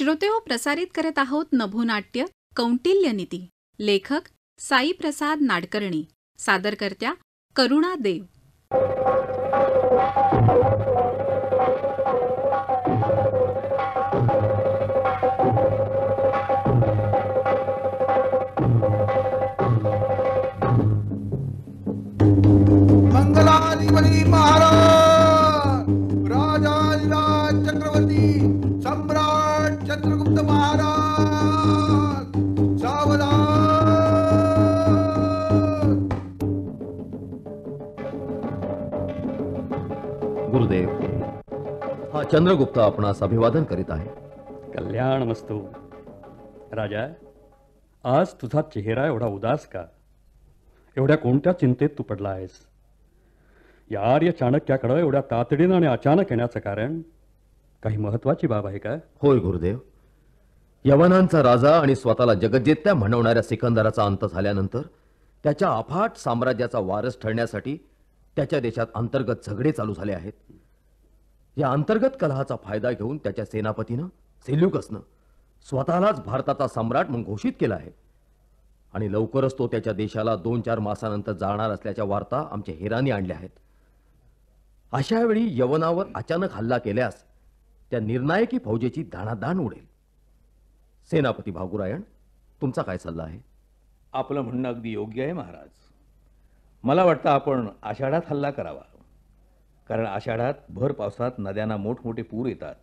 श्रोते हो प्रसारित करत आहोत नभोनाट्य कौटिल्य निती लेखक साईप्रसाद नाडकर्णी सादरकर्त्या करुणा देव महाराज चंद्रगुप्त आपणास अभिवादन करीत आहे कल्याण मस्तो राजा आज तुझा चेहरा एवढा उदास का एवढ्या कोणत्या चिंतेत तू पडला आहेस आर्य चाणक्याकडं एवढ्या तातडीनं आणि अचानक येण्याचं कारण काही महत्वाची बाब आहे का होय गुरुदेव यवनांचा राजा आणि स्वतःला जगज्जेत्या म्हणवणाऱ्या सिकंदराचा अंत झाल्यानंतर त्याच्या अफाट साम्राज्याचा वारस ठरण्यासाठी त्याच्या देशात अंतर्गत झगडे चालू झाले आहेत या अंतर्गत कलहाचा फायदा घेऊन त्याच्या सेनापतीनं सेल्युकसनं स्वतःलाच भारताचा सम्राट म्हणून घोषित केला आहे आणि लवकरच तो त्याच्या देशाला दोन चार मासानंतर जाणार असल्याच्या वार्ता आमच्या हेराने आणल्या आहेत अशा वेळी यवनावर अचानक हल्ला केल्यास त्या निर्णायकी फौजेची दाणादाण उडेल सेनापती भागुरायण तुमचा काय सल्ला आहे आपलं म्हणणं अगदी योग्य आहे महाराज मला वाटतं आपण आषाढात हल्ला करावा कारण आषाढात भर पावसात नद्यांना मोठमोठे पूर येतात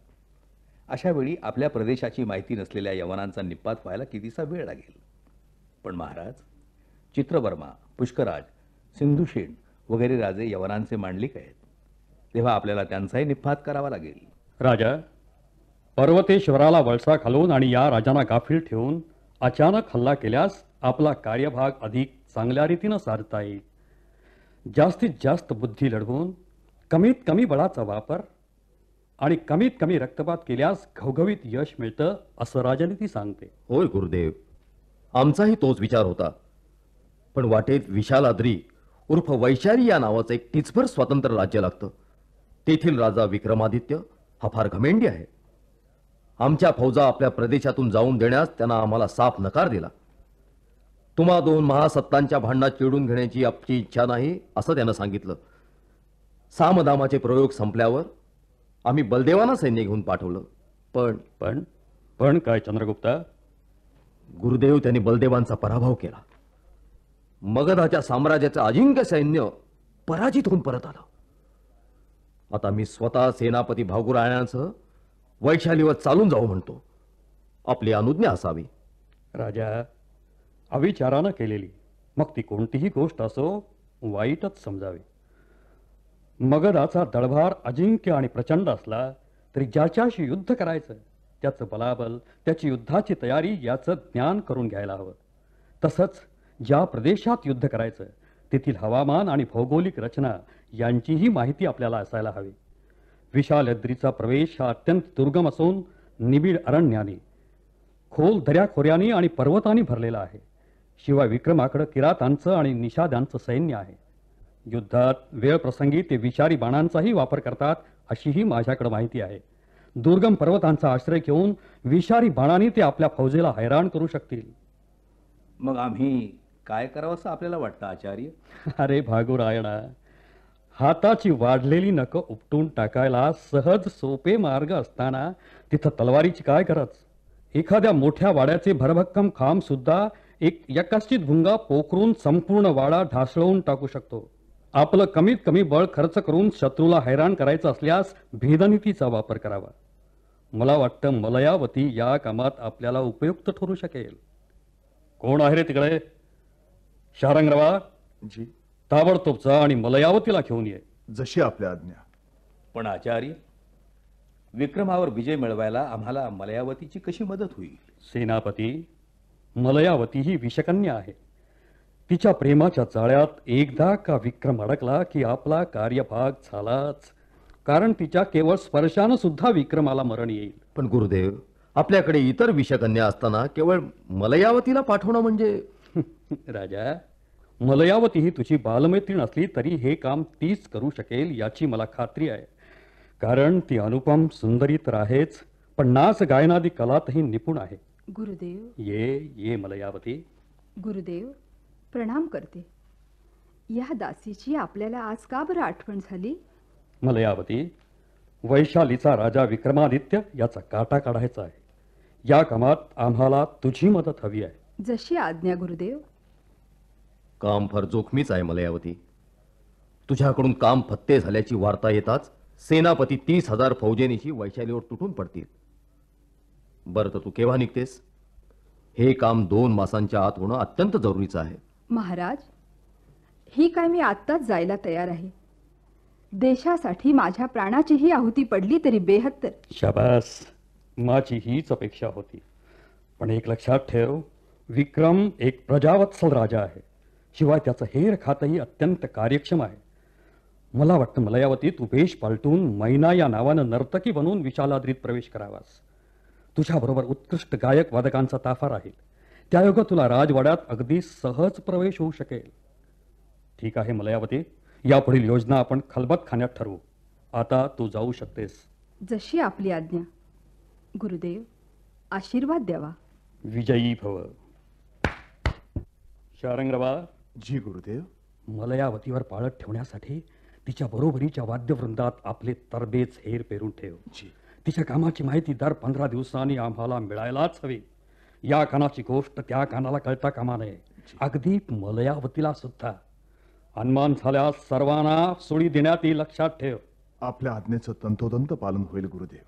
अशावेळी आपल्या प्रदेशाची माहिती नसलेल्या यवनांचा निपात व्हायला कितीसा वेळ लागेल पण महाराज चित्रवर्मा पुष्कराज सिंधुशेण वगैरे राजे यवनांचे मांडलिक आहेत तेव्हा आपल्याला त्यांचाही निपात करावा लागेल राजा पर्वतेश्वराला वळसा घालून आणि या राजांना गाफील ठेवून अचानक हल्ला केल्यास आपला कार्यभाग अधिक चांगल्या रीतीनं साधता येईल जास्तीत जास्त बुद्धी लढवून कमीत कमी बळाचा वापर आणि कमीत कमी रक्तपात केल्यास घवघवीत यश मिळतं असं राजनीती सांगते होय गुरुदेव आमचाही तोच विचार होता पण वाटेत विशालाद्री उर्फ वैशारी या नावाचं एक टिचभर स्वतंत्र राज्य लागतं तेथील राजा विक्रमादित्य हा फार घमेंडी आहे आमच्या फौजा आपल्या प्रदेशातून जाऊन देण्यास त्यांना आम्हाला साफ नकार दिला तुम्हा दोन महासत्तांच्या भांडणात चिडून घेण्याची आपली इच्छा नाही असं त्यानं सांगितलं सामदामाचे प्रयोग संपल्यावर आम्ही बलदेवांना सैन्य घेऊन पाठवलं पण पण पण काय चंद्रगुप्ता गुरुदेव त्यांनी बलदेवांचा पराभव केला मगधाच्या साम्राज्याचं अजिंक्य सैन्य पराजित होऊन परत आलं आता मी स्वतः सेनापती भागुराण्याचं वैशालीवर चालून जाऊ म्हणतो आपली अनुज्ञा असावी राजा अविचारानं केलेली मग ती कोणतीही गोष्ट असो वाईटच समजावी मगधाचा दळभार अजिंक्य आणि प्रचंड असला तरी ज्याच्याशी युद्ध करायचं त्याचं बलाबल त्याची युद्धाची तयारी याचं ज्ञान करून घ्यायला हवं तसंच ज्या प्रदेशात युद्ध करायचं तेथील हवामान आणि भौगोलिक रचना यांचीही माहिती आपल्याला असायला हवी विशालद्रीचा प्रवेश हा अत्यंत दुर्गम असून निबिड अरण्याने खोल दऱ्याखोऱ्याने आणि पर्वतानी भरलेला आहे शिवाय विक्रमाकडं किरातांचं आणि निषादांचं सैन्य आहे युद्धात वेळ प्रसंगी ते विचारी बाणांचाही वापर करतात अशीही माझ्याकडे माहिती आहे दुर्गम पर्वतांचा आश्रय घेऊन विषारी बाणाने ते आपल्या फौजेला हैराण करू शकतील मग आम्ही काय करावं असं आपल्याला वाटतं आचार्य अरे भागुरायणा हाताची वाढलेली नकं उपटून टाकायला सहज सोपे मार्ग असताना तिथं तलवारीची काय गरज एखाद्या मोठ्या वाड्याचे भरभक्कम खांब सुद्धा एक यकाश्चित भुंगा पोखरून संपूर्ण वाडा ढासळवून टाकू शकतो आपलं कमीत कमी बळ खर्च करून शत्रूला हैराण करायचं असल्यास भेदनीतीचा वापर करावा मला वाटतं मलयावती या कामात आपल्याला उपयुक्त ठरू शकेल कोण आहे रे तिकडे शारंगरवा जी ताबडतोबचा आणि मलयावतीला घेऊन ये जशी आपल्या आज्ञा पण आचार्य विक्रमावर विजय मिळवायला आम्हाला मलयावतीची कशी मदत होईल सेनापती मलयावती ही विषकन्या आहे तिच्या प्रेमाच्या जाळ्यात एकदा का विक्रम अडकला की आपला कार्यभाग झालाच कारण तिच्या केवळ स्पर्शानं सुद्धा विक्रमाला मरण येईल पण गुरुदेव आपल्याकडे इतर विषकन्या असताना केवळ मलयावतीला पाठवणं म्हणजे राजा मलयावती ही तुझी बालमैत्रीण असली तरी हे काम तीच करू शकेल याची मला खात्री आहे कारण ती अनुपम सुंदरी तर आहेच पण नाच गायनादी कलातही निपुण आहे गुरुदेव ये ये मलयावती गुरुदेव प्रणाम करते या दासीची आपल्याला आज का बरं आठवण झाली मलयावती वैशालीचा राजा विक्रमादित्य याचा काटा काढायचा आहे या कामात आम्हाला तुझी मदत हवी आहे जशी आज्ञा गुरुदेव काम फार जोखमीच आहे मलयावती तुझ्याकडून काम फत्ते झाल्याची वार्ता येताच सेनापती तीस हजार फौजेनीशी वैशालीवर तुटून पडतील बरं तर तू केव्हा निघतेस हे काम दोन मासांच्या आत होणं अत्यंत जरुरीचं आहे महाराज ही काय मी आत्ताच जायला तयार आहे देशासाठी माझ्या प्राणाचीही आहुती पडली तरी बेहत्तर शाबास माझी हीच अपेक्षा होती पण एक लक्षात ठेव विक्रम एक प्रजावत्सल राजा आहे शिवाय त्याचं हेर खातही अत्यंत कार्यक्षम आहे मला वाटतं मलयावतीत उपेश पालटून मैना या नावानं नर्तकी बनून विशालाद्रीत प्रवेश करावास तुझ्याबरोबर उत्कृष्ट गायक वादकांचा ताफा राहील त्यायोगा तुला राजवाड्यात अगदी सहज प्रवेश होऊ शकेल ठीक आहे मलयावती यापुढील योजना आपण खलबत खाण्यात ठरवू आता तू जाऊ शकतेस जशी आपली आज्ञा गुरुदेव आशीर्वाद द्यावा विजयी भव शारंगरबा जी गुरुदेव मलयावतीवर पाळत ठेवण्यासाठी तिच्या बरोबरीच्या वाद्यवृंदात आपले तरबेच हेर पेरून ठेव तिच्या कामाची माहिती दर पंधरा दिवसांनी आम्हाला मिळायलाच हवी या कानाची गोष्ट त्या कानाला कळता कामा नये अगदी मलयावतीला सुद्धा हनुमान झाल्यास सर्वांना सोडी देण्यात येईल लक्षात ठेव आपल्या आज्ञेचं तंतोतंत पालन होईल गुरुदेव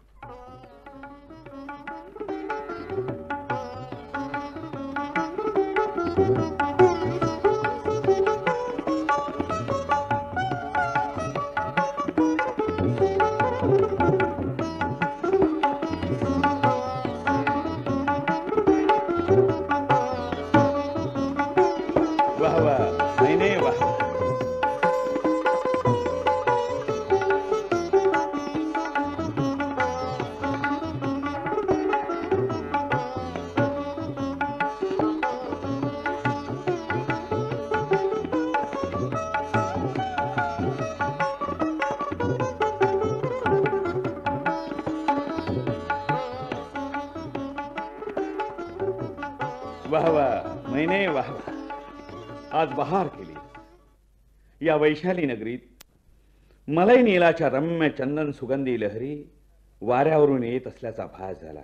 आज बहार केली या वैशाली नगरीत मलाई नीलाच्या रम्य चंदन सुगंधी लहरी वाऱ्यावरून येत असल्याचा भास झाला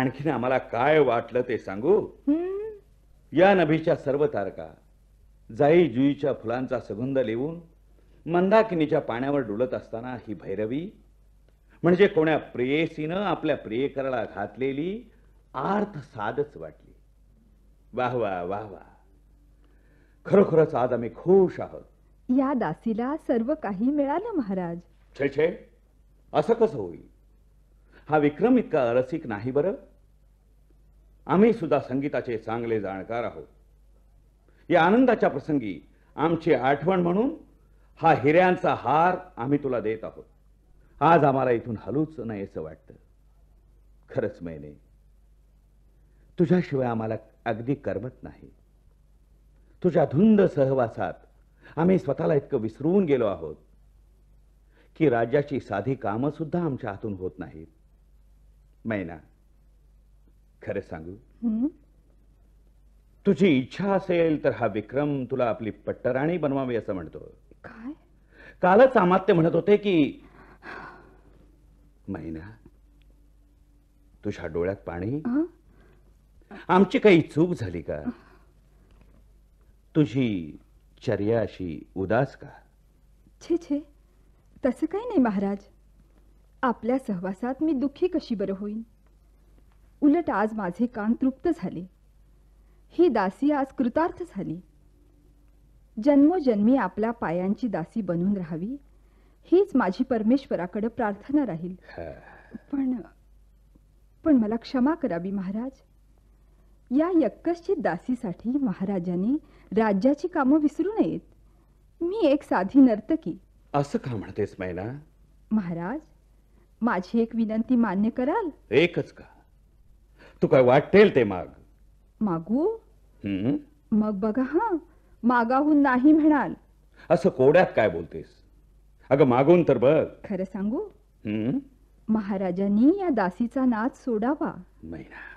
आणखीन आम्हाला काय वाटलं ते सांगू या नभीच्या सर्व तारका जाई जुईच्या फुलांचा सुगंध लिहून मंदाकिनीच्या पाण्यावर डुलत असताना ही भैरवी म्हणजे कोण्या प्रेयसीनं आपल्या प्रियकराला घातलेली आर्थ साधच वाटली वाह वा वाह वा खरोखरच आज आम्ही खुश आहोत या दासीला सर्व काही मिळालं महाराज छे छे असं कसं होईल हा विक्रम इतका रसिक नाही बरं आम्ही सुद्धा संगीताचे चांगले जाणकार आहोत या आनंदाच्या प्रसंगी आमची आठवण म्हणून हा हिऱ्यांचा हार आम्ही तुला देत आहोत आज आम्हाला इथून हलूच नाही असं वाटतं खरंच मैने तुझ्याशिवाय आम्हाला अगदी करमत नाही तुझ्या धुंद सहवासात आम्ही स्वतःला इतकं विसरून गेलो आहोत की राज्याची साधी कामं सुद्धा आमच्या हातून होत नाहीत मैना खरे सांगू तुझी इच्छा असेल तर हा विक्रम तुला आपली पट्टराणी बनवावी असं म्हणतो काय कालच आमात्य म्हणत होते की मैना तुझ्या डोळ्यात पाणी आमची काही चूक झाली का तुझी चर्या अशी उदास का छे छे तस काही नाही महाराज आपल्या सहवासात मी दुःखी कशी बरं होईन उलट आज माझे कान तृप्त झाले ही दासी आज कृतार्थ झाली जन्मोजन्मी आपल्या पायांची दासी बनून राहावी हीच माझी परमेश्वराकडे प्रार्थना राहील पण पण मला क्षमा करावी महाराज या यक्कसची दासीसाठी महाराजांनी राज्याची कामं विसरू नयेत मी एक साधी नर्तकी असं का म्हणतेस मैना महाराज माझी एक विनंती मान्य कराल एकच का तू काय वाटेल ते माग मागू मग बघा हा मागाहून नाही म्हणाल असं कोड्यात काय बोलतेस अगं मागून तर बघ खरं सांगू महाराजांनी या दासीचा नाच सोडावा मैना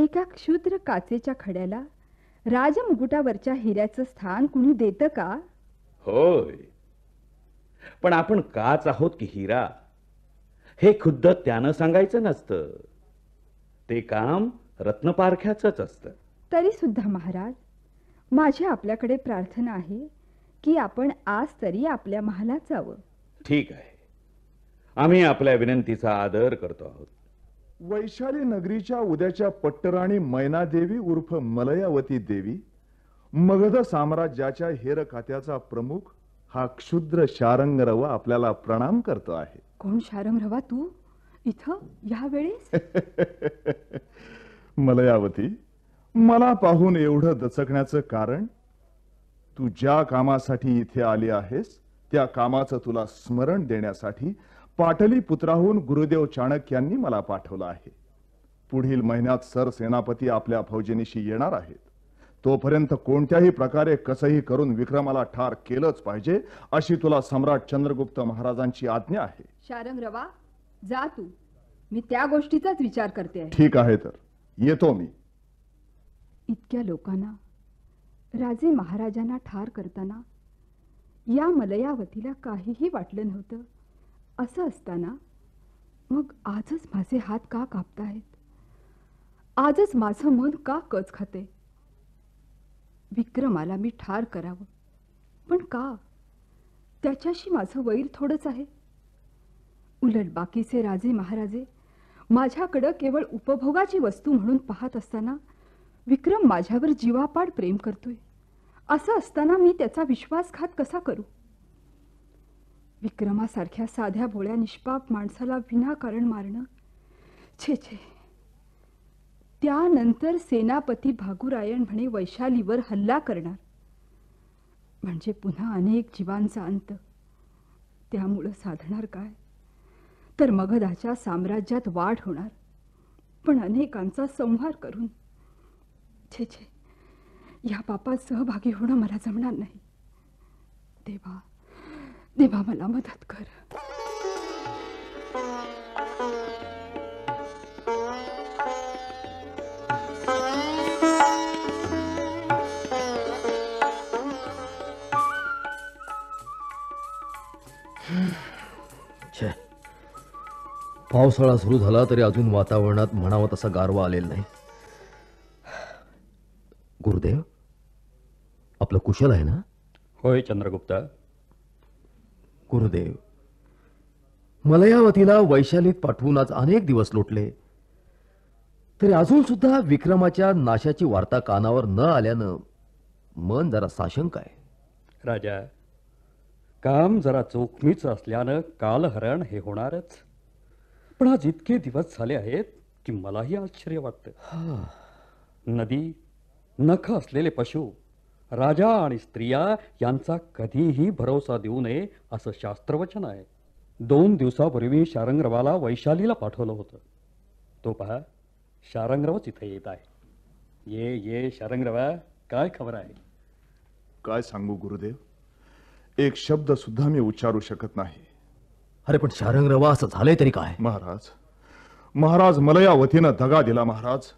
एका क्षुद्र काचेच्या खड्याला राजमुकुटावरच्या हिऱ्याचं स्थान कुणी देत का होय पण आपण काच आहोत की हिरा हे खुद्द त्यानं सांगायचं नसतं ते काम रत्नपारख्याच असतं तरी सुद्धा महाराज माझी आपल्याकडे प्रार्थना आहे की आपण आज तरी आपल्या महालात जावं ठीक आहे आम्ही आपल्या विनंतीचा आदर करतो आहोत वैशाली नगरीच्या उद्याच्या पट्टराणी मैनादेवी उर्फ मलयावती देवी मगध साम्राज्याच्या हेर खात्याचा प्रमुख हा क्षुद्र शारंगरव आपल्याला प्रणाम करतो आहे कोण शारंगरवा तू इथ या वेळेस मलयावती मला पाहून एवढं दचकण्याचं कारण तू ज्या कामासाठी इथे आली आहेस त्या कामाचं तुला स्मरण देण्यासाठी पुत्राहून गुरुदेव चाणक्यांनी मला पाठवलं आहे पुढील महिन्यात सरसेनापती आपल्या फौजेनिशी येणार आहेत तोपर्यंत कोणत्याही प्रकारे कसंही करून विक्रमाला ठार केलंच पाहिजे अशी तुला सम्राट चंद्रगुप्त महाराजांची आज्ञा आहे रवा जा तू मी त्या गोष्टीचाच विचार करते ठीक आहे तर येतो मी इतक्या लोकांना राजे महाराजांना ठार करताना या मलयावतीला काहीही वाटलं नव्हतं असं असताना मग आजच माझे हात का कापतायत आजच माझं मन का कच खाते विक्रमाला मी ठार करावं पण का त्याच्याशी माझं वैर थोडंच आहे उलट बाकीचे राजे महाराजे माझ्याकडं केवळ उपभोगाची वस्तू म्हणून पाहत असताना विक्रम माझ्यावर जीवापाड प्रेम करतोय असं असताना मी त्याचा विश्वासघात कसा करू विक्रमासारख्या साध्या भोळ्या निष्पाप माणसाला विनाकारण मारणं छे छे त्यानंतर सेनापती भागुरायण म्हणे वैशालीवर हल्ला करणार म्हणजे पुन्हा अनेक जीवांचा अंत त्यामुळं साधणार काय तर मगधाच्या साम्राज्यात वाढ होणार पण अनेकांचा संहार करून छे छे या बापात सहभागी होणं मला जमणार नाही देवा देवा मला मदत कर पावसाळा सुरू झाला तरी अजून वातावरणात म्हणावं तसा गारवा आलेला नाही गुरुदेव आपलं कुशल आहे ना होय चंद्रगुप्ता गुरुदेव मलयावतीला वैशालीत पाठवून आज अनेक दिवस लोटले तरी अजून सुद्धा विक्रमाच्या नाशाची वार्ता कानावर न आल्यानं मन जरा साशंक आहे राजा काम जरा जोखमीच असल्यानं कालहरण हे होणारच पण आज इतके दिवस झाले आहेत की मलाही आश्चर्य वाटतं नदी नख असलेले पशु राजा आणि स्त्रिया यांचा कधीही भरोसा देऊ नये असं शास्त्रवचन आहे दोन दिवसापूर्वी शारंगरवाला वैशालीला पाठवलं होतं तो पहा शारंगरवच इथे येत आहे ये ये शारंगरावा काय खबर आहे काय सांगू गुरुदेव एक शब्द सुद्धा मी उच्चारू शकत नाही अरे पण शारंगरावा असं झालंय तरी काय महाराज महाराज मला या वतीनं दगा दिला महाराज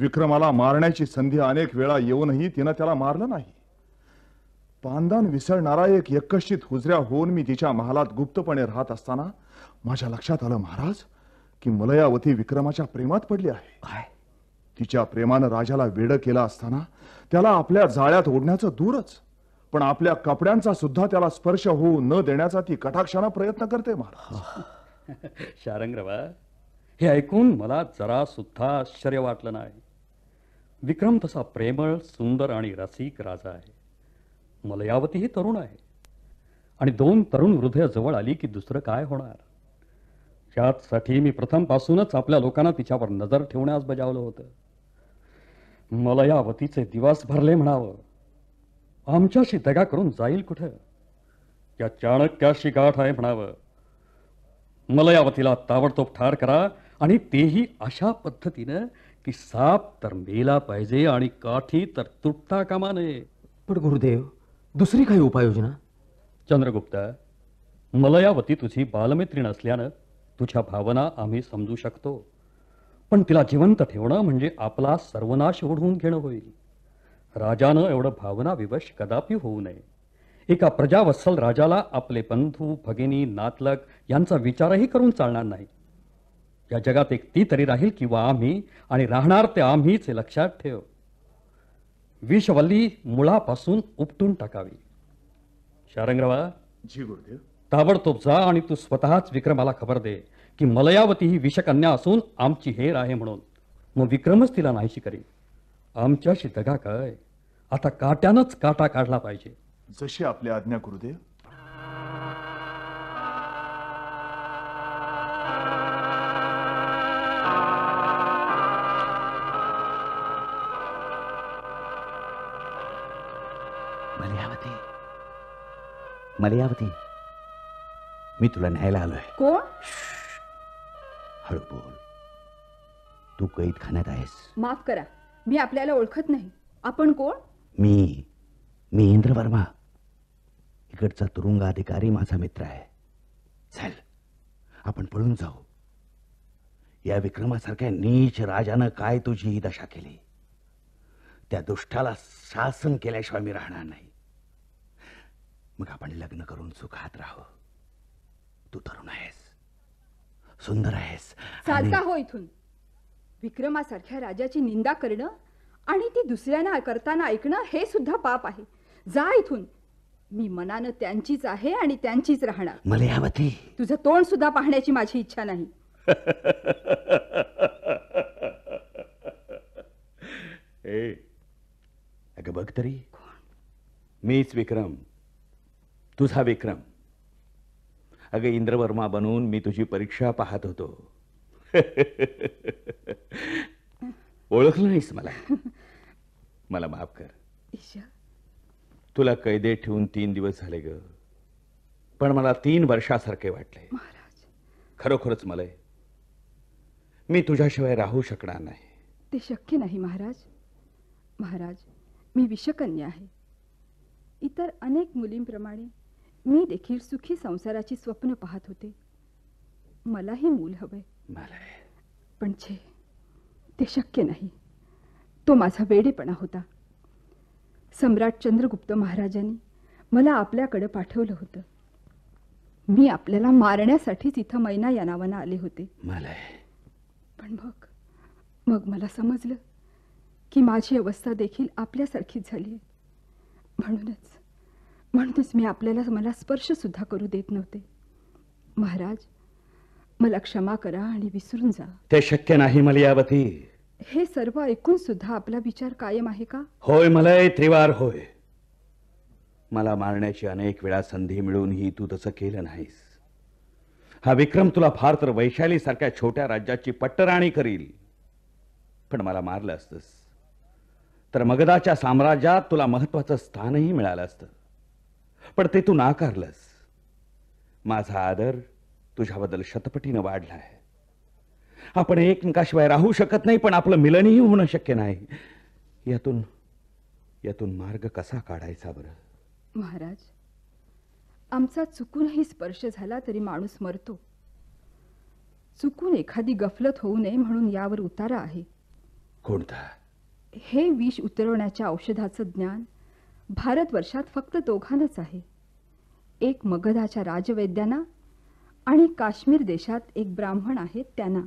विक्रमाला मारण्याची संधी अनेक वेळा येऊनही तिनं त्याला मारलं नाही पांदान विसरणारा एक यक्कशीत हुजऱ्या होऊन मी तिच्या महालात गुप्तपणे राहत असताना माझ्या लक्षात आलं महाराज की मलयावती विक्रमाच्या प्रेमात पडली आहे काय तिच्या प्रेमानं राजाला वेड केला असताना त्याला आपल्या जाळ्यात ओढण्याचं दूरच पण आपल्या कपड्यांचा सुद्धा त्याला स्पर्श होऊ न देण्याचा ती कटाक्षाने प्रयत्न करते महाराज शारंगरवा हे ऐकून मला जरा सुद्धा आश्चर्य वाटलं नाही विक्रम तसा प्रेमळ सुंदर आणि रसिक राजा आहे मलयावती ही तरुण आहे आणि दोन तरुण हृदय जवळ आली की दुसरं काय होणार याचसाठी मी प्रथमपासूनच आपल्या लोकांना तिच्यावर नजर ठेवण्यास बजावलं होतं मलयावतीचे दिवस भरले म्हणावं आमच्याशी दगा करून जाईल कुठं या चाणक्याशी गाठ आहे म्हणावं मलयावतीला ताबडतोब ठार करा आणि तेही अशा पद्धतीनं की साप तर मेला पाहिजे आणि काठी तर तुटता कामा नये पण गुरुदेव दुसरी काही उपाययोजना चंद्रगुप्ता मलयावती तुझी बालमित्रीण असल्यानं तुझ्या भावना आम्ही समजू शकतो पण तिला जिवंत ठेवणं म्हणजे आपला सर्वनाश ओढवून घेणं होईल राजानं एवढं भावना विवश कदापि होऊ नये एका प्रजावत्सल राजाला आपले बंधू भगिनी नातलक यांचा विचारही करून चालणार नाही या जगात एक ती तरी राहील किंवा आम्ही आणि राहणार ते आम्हीच लक्षात ठेव विषवल्ली मुळापासून उपटून टाकावी शारंगरावा जी गुरुदेव ताबडतोब जा आणि तू स्वतःच विक्रमाला खबर दे की मलयावती ही विषकन्या असून आमची हेर आहे म्हणून मग विक्रमच तिला नाहीशी करी आमच्याशी दगा काय आता काट्यानंच काटा काढला पाहिजे जशी आपली आज्ञा गुरुदेव यावती मी तुला न्यायला आलोय कोण हळू तू कैद खाण्यात आहेस माफ करा मी आपल्याला ओळखत नाही आपण कोण मी मी इंद्र वर्मा इकडचा तुरुंग अधिकारी माझा मित्र आहे चल आपण पळून जाऊ या विक्रमासारख्या नीच राजानं काय तुझी ही दशा केली त्या दुष्टाला शासन केल्याशिवाय मी राहणार नाही मग आपण लग्न करून सुखात राहो तू तरुण आहेस सुंदर आहेस चालता हो इथून विक्रमासारख्या राजाची निंदा करणं आणि ती दुसऱ्यांना करताना ऐकणं हे सुद्धा पाप आहे जा इथून मी मनानं त्यांचीच आहे आणि त्यांचीच राहणार मलयावती तुझं तोंड सुद्धा पाहण्याची माझी इच्छा नाही ए अगं बघ तरी मीच विक्रम तुझा विक्रम अगं इंद्रवर्मा बनून मी तुझी परीक्षा पाहत होतो ओळखलं नाहीस मला मला माफ कर ईशा तुला कैदेत ठेवून तीन दिवस झाले ग पण मला तीन वर्षासारखे वाटले महाराज खरोखरच मला मी तुझ्याशिवाय राहू शकणार नाही ते शक्य नाही महाराज महाराज मी विषकन्या आहे इतर अनेक मुलींप्रमाणे मी देखील सुखी संसाराची स्वप्न पाहत होते मलाही मूल हवंय पण छे ते शक्य नाही तो माझा वेडेपणा होता सम्राट चंद्रगुप्त महाराजांनी मला आपल्याकडे पाठवलं होतं मी आपल्याला मारण्यासाठीच इथं मैना या नावानं आले होते पण मग मग मला समजलं की माझी अवस्था देखील आपल्यासारखीच झाली म्हणूनच म्हणूनच मी आपल्याला मला स्पर्श सुद्धा करू देत नव्हते महाराज मला क्षमा करा आणि विसरून जा ते शक्य नाही मलियावती हे सर्व ऐकून सुद्धा आपला विचार कायम आहे का होय मलय त्रिवार होय मला मारण्याची अनेक वेळा संधी मिळूनही तू तसं केलं नाहीस हा विक्रम तुला फार तर वैशाली सारख्या छोट्या राज्याची पट्टराणी करील पण मला मारलं असतस तर मगधाच्या साम्राज्यात तुला महत्वाचं स्थानही मिळालं असतं पण ते तू नाकारलंस माझा आदर तुझ्याबद्दल शतपटीनं वाढला आहे आपण एकमेकाशिवाय राहू शकत नाही पण आपलं मिलनही होणं शक्य नाही यातून यातून मार्ग कसा काढायचा बरं महाराज आमचा चुकूनही स्पर्श झाला तरी माणूस मरतो चुकून एखादी गफलत होऊ नये म्हणून यावर उतारा आहे कोणता हे विष उतरवण्याच्या औषधाचं ज्ञान भारत वर्षात फक्त दोघांनाच आहे एक मगधाच्या राजवैद्यांना आणि काश्मीर देशात एक ब्राह्मण आहे त्यांना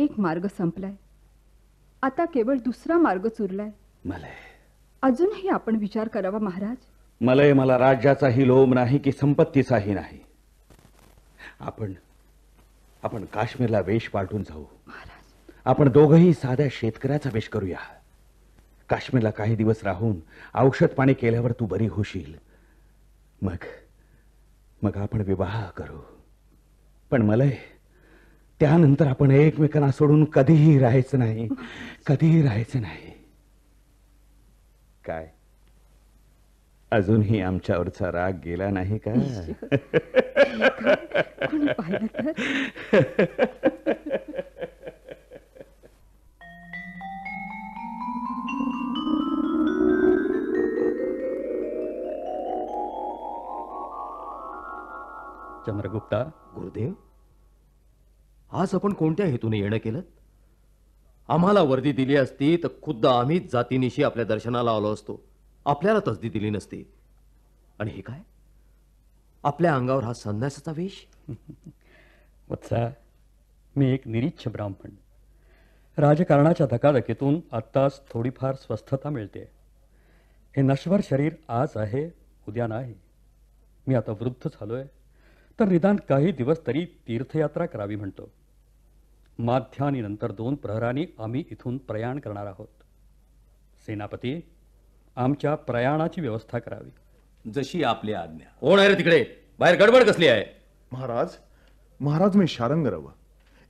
एक मार्ग संपलाय आता केवळ दुसरा मार्ग चुरलाय अजूनही आपण विचार करावा महाराज मलय मला राज्याचाही लोभ नाही की संपत्तीचाही नाही आपण आपण काश्मीरला वेश पालटून जाऊ महाराज आपण दोघही साध्या शेतकऱ्याचा वेश करूया काश्मीरला काही दिवस राहून औषध पाणी केल्यावर तू बरी होशील मग मग आपण विवाह करू पण मलय त्यानंतर आपण एकमेकांना सोडून कधीही राहायचं नाही कधीही राहायचं नाही काय अजूनही आमच्यावरचा राग गेला नाही का चंद्रगुप्ता गुरुदेव आज आपण कोणत्या हेतूने येणं केलं आम्हाला वर्दी दिली असती तर खुद्द आम्हीच जातीनिशी आपल्या दर्शनाला आलो असतो आपल्याला तसदी दिली नसती आणि हे काय आपल्या अंगावर हा संन्यासाचा वेश वत्सा मी एक निरीच्छ ब्राह्मण राजकारणाच्या धकाधकीतून आत्ताच थोडीफार स्वस्थता मिळते हे नश्वर शरीर आज आहे उद्या नाही मी आता वृद्ध झालोय तर निदान काही दिवस तरी तीर्थयात्रा करावी म्हणतो नंतर दोन प्रहरांनी आम्ही इथून प्रयाण करणार आहोत सेनापती आमच्या प्रयाणाची व्यवस्था करावी जशी आपली आज्ञा कोण आहे रे तिकडे बाहेर गडबड कसली आहे महाराज महाराज मी शारंगराव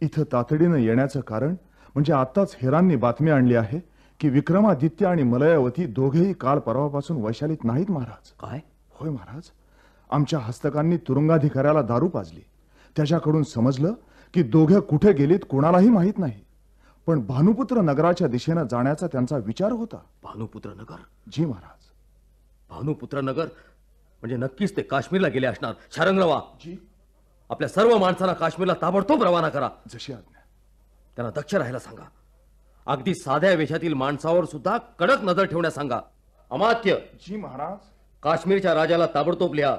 इथं तातडीनं येण्याचं कारण म्हणजे आताच हेरांनी बातमी आणली आहे की विक्रमादित्य आणि मलयावती दोघेही काल परवापासून वैशालीत नाहीत महाराज काय होय महाराज आमच्या हस्तकांनी तुरुंगाधिकाऱ्याला दारू पाजली त्याच्याकडून समजलं की दोघे कुठे गेलीत कोणालाही माहीत नाही पण भानुपुत्र नगराच्या दिशेनं जाण्याचा त्यांचा विचार होता भानुपुत्र नगर जी महाराज भानुपुत्र नगर म्हणजे नक्कीच ते काश्मीरला गेले असणार शारंगरावा जी आपल्या सर्व माणसांना काश्मीरला ताबडतोब रवाना करा जशी आज्ञा त्यांना दक्ष राहायला सांगा अगदी साध्या वेशातील माणसावर सुद्धा कडक नजर ठेवण्यास सांगा अमात्य जी महाराज काश्मीरच्या राजाला ताबडतोब लिहा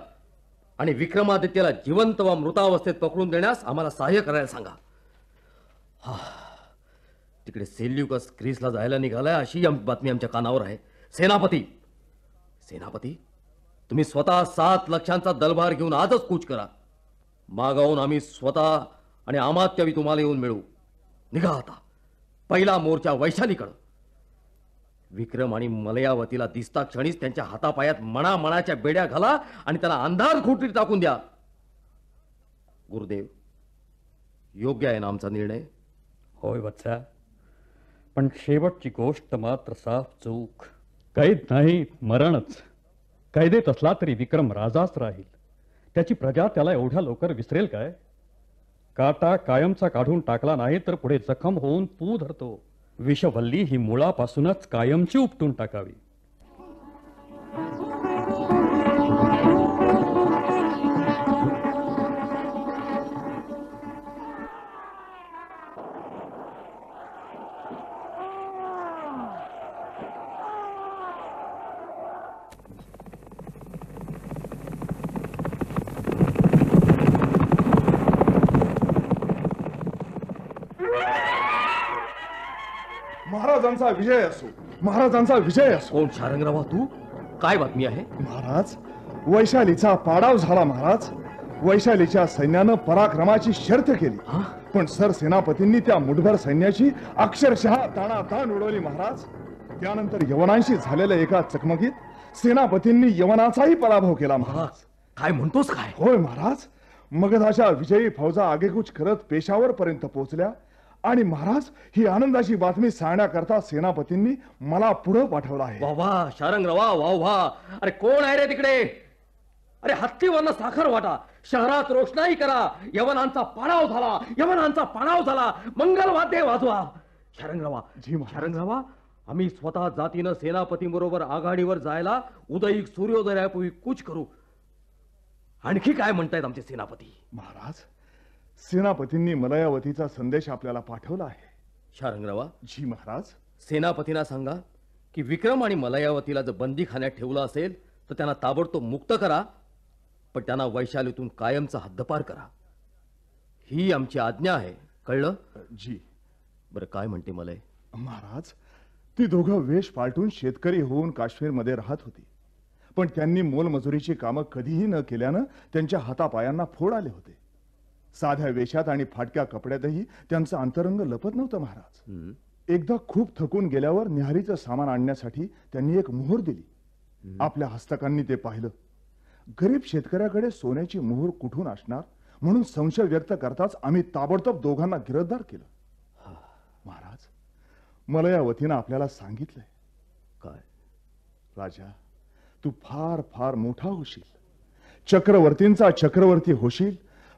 आणि विक्रमादित्याला जिवंत व मृतावस्थेत पकडून देण्यास आम्हाला सहाय्य करायला सांगा हा तिकडे सेल्युकस क्रिसला जायला निघालाय अशी बातमी आमच्या कानावर आहे सेनापती सेनापती तुम्ही स्वतः सात लक्षांचा दलभार घेऊन आजच कूच करा मागावून आम्ही स्वतः आणि आमात्यावी तुम्हाला येऊन मिळू निघा आता पहिला मोर्चा वैशालीकडं विक्रम आणि मलयावतीला दिसता क्षणीच त्यांच्या हातापायात मणा मनाच्या बेड्या घाला आणि त्याला अंधार खोटीत टाकून द्या गुरुदेव योग्य आहे ना आमचा निर्णय होय वत्सा पण शेवटची गोष्ट मात्र साफ चूक कैद नाही मरणच कैदेत असला तरी विक्रम राजाच राहील त्याची प्रजा त्याला एवढ्या लवकर विसरेल काय काटा कायमचा काढून टाकला नाही तर पुढे जखम होऊन तू धरतो विषवल्ली ही मुळापासूनच कायमची उपटून टाकावी महाराजांचा विजय असो महाराजांचा विजय असो कोण तू काय बातमी आहे महाराज वैशालीचा पाडाव झाला महाराज वैशालीच्या सैन्यानं पराक्रमाची शर्त केली पण सर सेनापतींनी त्या मुठभर सैन्याची अक्षरशः ताणाताण उडवली महाराज त्यानंतर यवनांशी झालेल्या एका चकमकीत सेनापतींनी यवनाचाही पराभव केला महाराज काय म्हणतोस काय होय महाराज मगधाच्या विजयी फौजा आगेकूच करत पेशावर पर्यंत पोहोचल्या आणि महाराज ही आनंदाची बातमी सांगण्याकरता सेनापतींनी मला पुढे पाठवलं आहे वा रवा वा वा अरे कोण आहे रे तिकडे अरे हत्ती हत्तीवरनं साखर वाटा शहरात रोषणाई करा यवनांचा पाणाव झाला यवनांचा पाणाव झाला मंगल वाद्य वाजवा रवा जी रवा आम्ही स्वतः जातीनं सेनापतींबरोबर आघाडीवर जायला उदय सूर्योदयापूर्वी कुच करू आणखी काय म्हणतायत आमचे सेनापती महाराज सेनापतींनी मलयावतीचा संदेश आपल्याला पाठवला आहे शारंगरावा जी महाराज सेनापतींना सांगा की विक्रम आणि मलयावतीला जर बंदी खाण्यात ठेवलं असेल तर त्यांना ताबडतोब मुक्त करा पण त्यांना वैशालीतून कायमचा हद्दपार करा ही आमची आज्ञा आहे कळलं जी बरं काय म्हणते मलय महाराज ती दोघं वेश पालटून शेतकरी होऊन काश्मीरमध्ये राहत होती पण त्यांनी मोलमजुरीची कामं कधीही न केल्यानं त्यांच्या हातापायांना फोड आले होते साध्या वेशात आणि फाटक्या कपड्यातही त्यांचं अंतरंग लपत नव्हतं महाराज एकदा खूप थकून गेल्यावर निहारीचं सामान आणण्यासाठी त्यांनी एक मोहर दिली आपल्या हस्तकांनी ते पाहिलं गरीब शेतकऱ्याकडे सोन्याची मोहर कुठून असणार म्हणून संशय व्यक्त करताच आम्ही ताबडतोब दोघांना गिरफ्तार केलं महाराज मला या वतीनं आपल्याला सांगितलंय काय राजा तू फार फार मोठा होशील चक्रवर्तींचा चक्रवर्ती होशील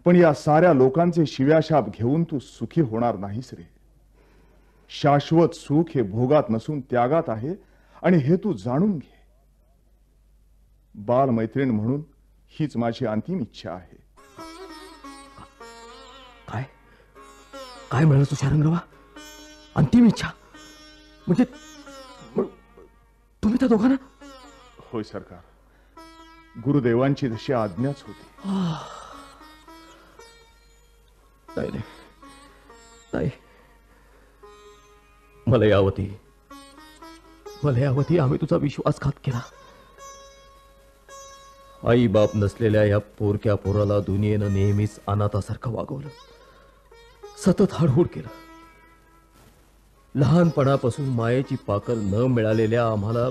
पण या साऱ्या लोकांचे शिव्याशाप घेऊन तू सुखी होणार नाहीस रे शाश्वत सुख हे भोगात नसून त्यागात आहे आणि हे तू जाणून घे बाल मैत्रीण म्हणून हीच माझी अंतिम इच्छा आहे काय काय म्हणलं तू अंतिम इच्छा म्हणजे तुम्ही त्या दोघांना होय सरकार गुरुदेवांची जशी आज्ञाच होती नाही नाही मला यावती मला यावती आम्ही तुझा विश्वासघात केला आई बाप नसलेल्या या पोरक्या पोराला दुनियेनं नेहमीच अनाथासारखं वागवलं सतत हाडहूड केलं लहानपणापासून मायेची पाकल न मिळालेल्या आम्हाला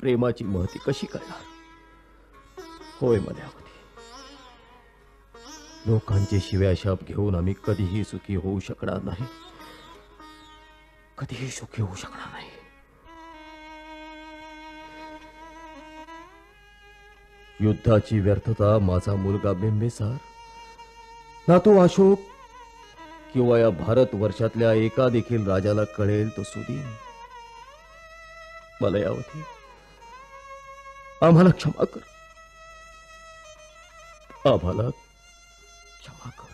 प्रेमाची महती कशी कळणार होय यावती लोकांचे शाप घेऊन आम्ही कधीही सुखी होऊ शकणार नाही कधीही सुखी होऊ शकणार नाही युद्धाची व्यर्थता माझा मुलगा बिंबेसार ना तो अशोक किंवा या भारत वर्षातल्या एका देखील राजाला कळेल तो सुदीन मला यावती आम्हाला क्षमा कर आम्हाला 小阿哥。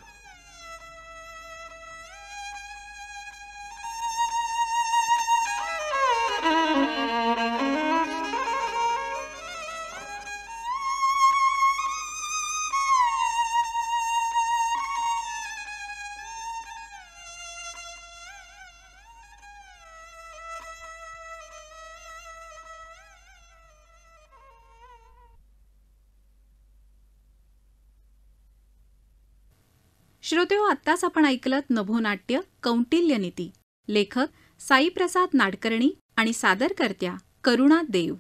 आत्ताच आपण ऐकलत नभोनाट्य कौटिल्य नीती लेखक साईप्रसाद नाडकर्णी आणि सादरकर्त्या करुणा देव